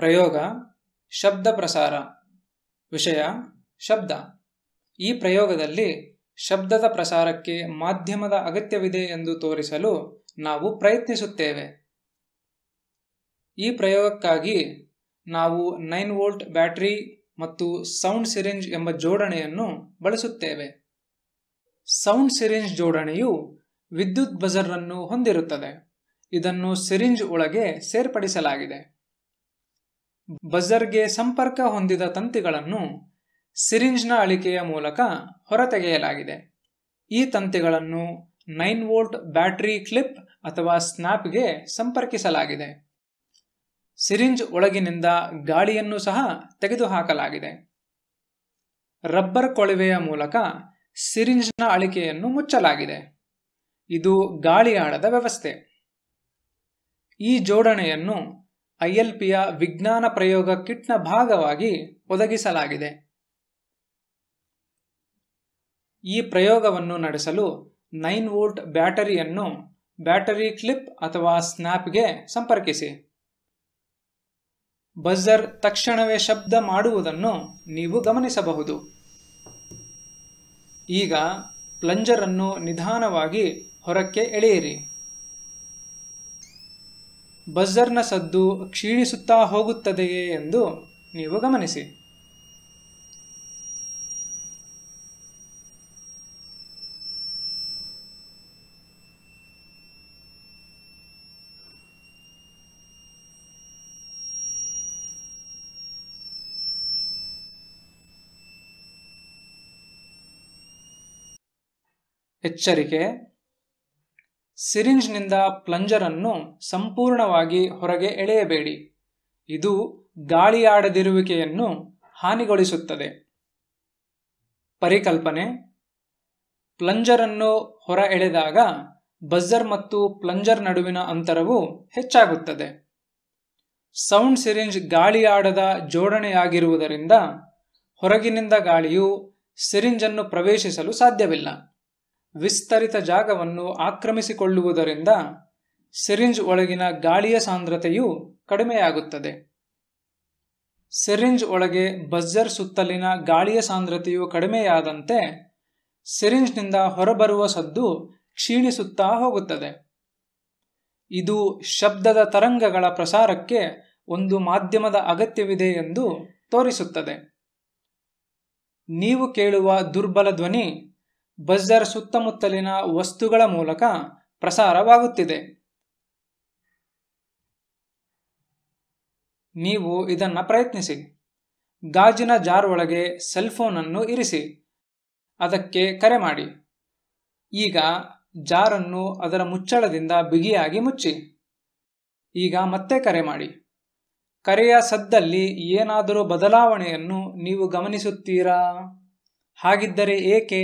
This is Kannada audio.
ಪ್ರಯೋಗ ಶಬ್ದ ಪ್ರಸಾರ ವಿಷಯ ಶಬ್ದ ಈ ಪ್ರಯೋಗದಲ್ಲಿ ಶಬ್ದದ ಪ್ರಸಾರಕ್ಕೆ ಮಾಧ್ಯಮದ ಅಗತ್ಯವಿದೆ ಎಂದು ತೋರಿಸಲು ನಾವು ಪ್ರಯತ್ನಿಸುತ್ತೇವೆ ಈ ಪ್ರಯೋಗಕ್ಕಾಗಿ ನಾವು ನೈನ್ ವೋಲ್ಟ್ ಬ್ಯಾಟರಿ ಮತ್ತು ಸೌಂಡ್ ಸಿರಿಂಜ್ ಎಂಬ ಜೋಡಣೆಯನ್ನು ಬಳಸುತ್ತೇವೆ ಸೌಂಡ್ ಸಿರಿಂಜ್ ಜೋಡಣೆಯು ವಿದ್ಯುತ್ ಬಜರ್ ಅನ್ನು ಹೊಂದಿರುತ್ತದೆ ಇದನ್ನು ಸಿರಿಂಜ್ ಒಳಗೆ ಸೇರ್ಪಡಿಸಲಾಗಿದೆ ಬಜರ್ಗೆ ಸಂಪರ್ಕ ಹೊಂದಿದ ತಂತಿಗಳನ್ನು ಸಿರಿಂಜ್ನ ಅಳಿಕೆಯ ಮೂಲಕ ಹೊರತೆಗೆಯಲಾಗಿದೆ ಈ ತಂತಿಗಳನ್ನು ನೈನ್ ವೋಲ್ಟ್ ಬ್ಯಾಟರಿ ಕ್ಲಿಪ್ ಅಥವಾ ಸ್ನ್ಯಾಪ್ಗೆ ಸಂಪರ್ಕಿಸಲಾಗಿದೆ ಸಿರಿಂಜ್ ಒಳಗಿನಿಂದ ಗಾಳಿಯನ್ನು ಸಹ ತೆಗೆದುಹಾಕಲಾಗಿದೆ ರಬ್ಬರ್ ಕೊಳವೆಯ ಮೂಲಕ ಸಿರಿಂಜ್ನ ಅಳಿಕೆಯನ್ನು ಮುಚ್ಚಲಾಗಿದೆ ಇದು ಗಾಳಿಯಾಡದ ವ್ಯವಸ್ಥೆ ಈ ಜೋಡಣೆಯನ್ನು ಐಎಲ್ಪಿಯ ವಿಜ್ಞಾನ ಪ್ರಯೋಗ ಕಿಟ್ನ ಭಾಗವಾಗಿ ಒದಗಿಸಲಾಗಿದೆ ಈ ಪ್ರಯೋಗವನ್ನು ನಡೆಸಲು ನೈನ್ ವೋಲ್ಟ್ ಬ್ಯಾಟರಿಯನ್ನು ಬ್ಯಾಟರಿ ಕ್ಲಿಪ್ ಅಥವಾ ಸ್ನ್ಯಾಪ್ಗೆ ಸಂಪರ್ಕಿಸಿ ಬಜ್ಜರ್ ತಕ್ಷಣವೇ ಶಬ್ದ ಮಾಡುವುದನ್ನು ನೀವು ಗಮನಿಸಬಹುದು ಈಗ ಅನ್ನು ನಿಧಾನವಾಗಿ ಹೊರಕ್ಕೆ ಎಳೆಯಿರಿ ಬಜರ್ನ ಸದ್ದು ಕ್ಷೀಣಿಸುತ್ತಾ ಹೋಗುತ್ತದೆಯೇ ಎಂದು ನೀವು ಗಮನಿಸಿ ಎಚ್ಚರಿಕೆ ಸಿರಿಂಜ್ನಿಂದ ಪ್ಲಂಜರನ್ನು ಸಂಪೂರ್ಣವಾಗಿ ಹೊರಗೆ ಎಳೆಯಬೇಡಿ ಇದು ಗಾಳಿಯಾಡದಿರುವಿಕೆಯನ್ನು ಹಾನಿಗೊಳಿಸುತ್ತದೆ ಪರಿಕಲ್ಪನೆ ಪ್ಲಂಜರನ್ನು ಹೊರ ಎಳೆದಾಗ ಬಜರ್ ಮತ್ತು ಪ್ಲಂಜರ್ ನಡುವಿನ ಅಂತರವು ಹೆಚ್ಚಾಗುತ್ತದೆ ಸೌಂಡ್ ಸಿರಿಂಜ್ ಗಾಳಿಯಾಡದ ಜೋಡಣೆಯಾಗಿರುವುದರಿಂದ ಹೊರಗಿನಿಂದ ಗಾಳಿಯು ಸಿರಿಂಜನ್ನು ಪ್ರವೇಶಿಸಲು ಸಾಧ್ಯವಿಲ್ಲ ವಿಸ್ತರಿತ ಜಾಗವನ್ನು ಆಕ್ರಮಿಸಿಕೊಳ್ಳುವುದರಿಂದ ಸಿರಿಂಜ್ ಒಳಗಿನ ಗಾಳಿಯ ಸಾಂದ್ರತೆಯು ಕಡಿಮೆಯಾಗುತ್ತದೆ ಸಿರಿಂಜ್ ಒಳಗೆ ಬಜ್ಜರ್ ಸುತ್ತಲಿನ ಗಾಳಿಯ ಸಾಂದ್ರತೆಯು ಕಡಿಮೆಯಾದಂತೆ ಸಿರಿಂಜ್ನಿಂದ ಹೊರಬರುವ ಸದ್ದು ಕ್ಷೀಣಿಸುತ್ತಾ ಹೋಗುತ್ತದೆ ಇದು ಶಬ್ದದ ತರಂಗಗಳ ಪ್ರಸಾರಕ್ಕೆ ಒಂದು ಮಾಧ್ಯಮದ ಅಗತ್ಯವಿದೆ ಎಂದು ತೋರಿಸುತ್ತದೆ ನೀವು ಕೇಳುವ ದುರ್ಬಲ ಧ್ವನಿ ಬಜರ್ ಸುತ್ತಮುತ್ತಲಿನ ವಸ್ತುಗಳ ಮೂಲಕ ಪ್ರಸಾರವಾಗುತ್ತಿದೆ ನೀವು ಇದನ್ನು ಪ್ರಯತ್ನಿಸಿ ಗಾಜಿನ ಜಾರ್ ಒಳಗೆ ಸೆಲ್ಫೋನನ್ನು ಇರಿಸಿ ಅದಕ್ಕೆ ಕರೆ ಮಾಡಿ ಈಗ ಜಾರನ್ನು ಅದರ ಮುಚ್ಚಳದಿಂದ ಬಿಗಿಯಾಗಿ ಮುಚ್ಚಿ ಈಗ ಮತ್ತೆ ಕರೆ ಮಾಡಿ ಕರೆಯ ಸದ್ದಲ್ಲಿ ಏನಾದರೂ ಬದಲಾವಣೆಯನ್ನು ನೀವು ಗಮನಿಸುತ್ತೀರಾ ಹಾಗಿದ್ದರೆ ಏಕೆ